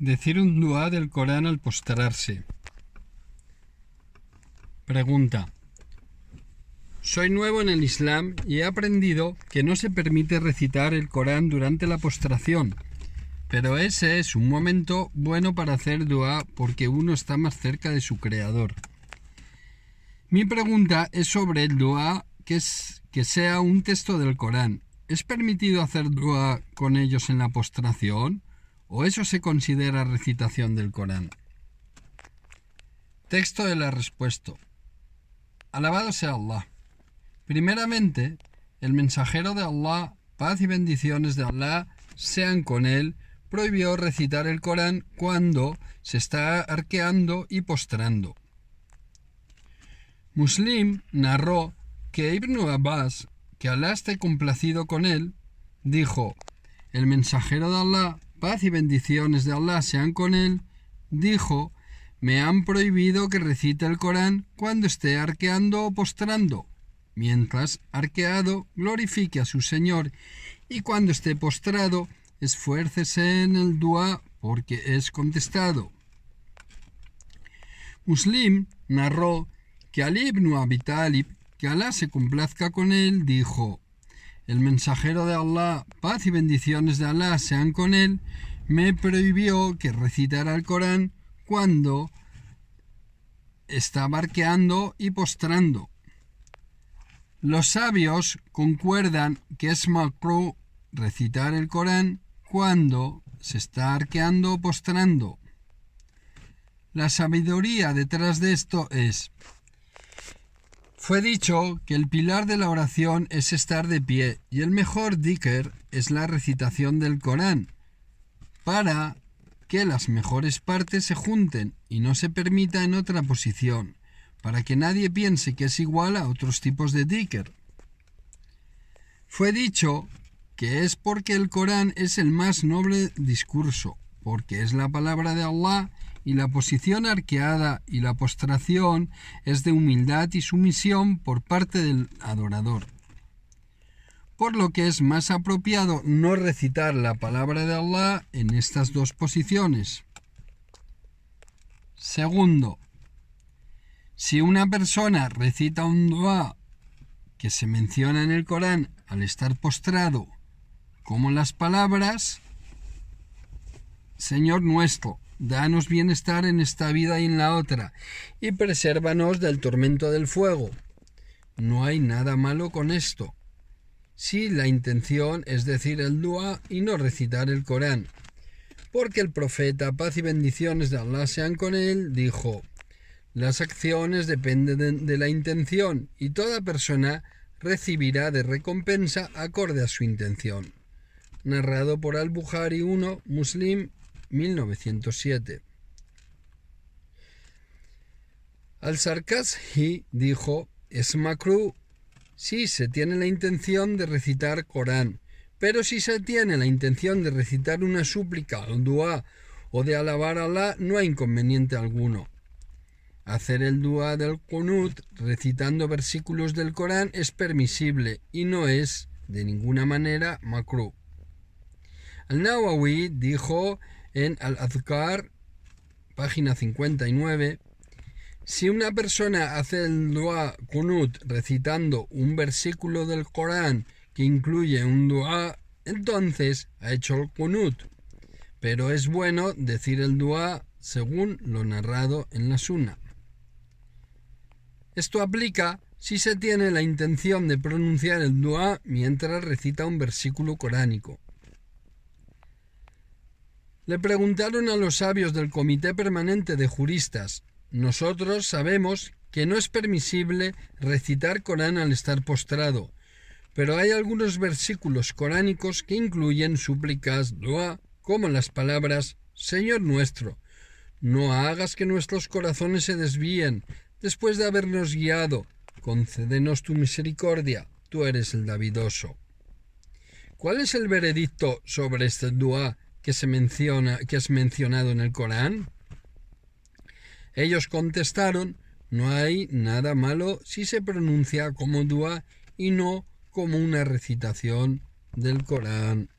Decir un dua del Corán al postrarse. Pregunta. Soy nuevo en el Islam y he aprendido que no se permite recitar el Corán durante la postración, pero ese es un momento bueno para hacer dua porque uno está más cerca de su creador. Mi pregunta es sobre el dua que, es, que sea un texto del Corán. ¿Es permitido hacer dua con ellos en la postración? ¿O eso se considera recitación del Corán? Texto de la respuesta. Alabado sea Allah. Primeramente, el mensajero de Allah, paz y bendiciones de Allah sean con él, prohibió recitar el Corán cuando se está arqueando y postrando. Muslim narró que Ibn Abbas, que ALLAH esté complacido con él, dijo, el mensajero de Allah, paz y bendiciones de Allah sean con él, dijo, me han prohibido que recite el Corán cuando esté arqueando o postrando. Mientras arqueado, glorifique a su Señor, y cuando esté postrado, esfuércese en el dua porque es contestado. Muslim narró que Ali ibn Abi que Alá se complazca con él, dijo, el mensajero de Allah, paz y bendiciones de Allah sean con él, me prohibió que recitara el Corán cuando estaba arqueando y postrando. Los sabios concuerdan que es macro recitar el Corán cuando se está arqueando o postrando. La sabiduría detrás de esto es fue dicho que el pilar de la oración es estar de pie y el mejor dicker es la recitación del Corán para que las mejores partes se junten y no se permita en otra posición, para que nadie piense que es igual a otros tipos de dicker Fue dicho que es porque el Corán es el más noble discurso, porque es la palabra de Allah y la posición arqueada y la postración es de humildad y sumisión por parte del adorador. Por lo que es más apropiado no recitar la palabra de Allah en estas dos posiciones. Segundo, si una persona recita un dua que se menciona en el Corán al estar postrado, como las palabras, Señor nuestro, danos bienestar en esta vida y en la otra, y presérvanos del tormento del fuego. No hay nada malo con esto, si la intención es decir el dua y no recitar el Corán. Porque el profeta, paz y bendiciones de Allah sean con él, dijo, las acciones dependen de la intención y toda persona recibirá de recompensa acorde a su intención. Narrado por Al-Bukhari 1, Muslim 1907. Al sarkazhi dijo, es Macru, sí se tiene la intención de recitar Corán, pero si se tiene la intención de recitar una súplica al dua o de alabar a Alá, no hay inconveniente alguno. Hacer el dua del Qunut recitando versículos del Corán es permisible y no es, de ninguna manera, Macru. Al-Nawawi dijo en Al-Azkar, página 59. Si una persona hace el dua kunut recitando un versículo del Corán que incluye un dua, entonces ha hecho el kunut. Pero es bueno decir el dua según lo narrado en la sunna. Esto aplica si se tiene la intención de pronunciar el dua mientras recita un versículo coránico. Le preguntaron a los sabios del Comité Permanente de Juristas, nosotros sabemos que no es permisible recitar Corán al estar postrado, pero hay algunos versículos coránicos que incluyen súplicas, dua, como las palabras Señor nuestro, no hagas que nuestros corazones se desvíen después de habernos guiado, concédenos tu misericordia, tú eres el Davidoso. ¿Cuál es el veredicto sobre este dua que se menciona, que es mencionado en el Corán? Ellos contestaron, no hay nada malo si se pronuncia como dua y no como una recitación del Corán.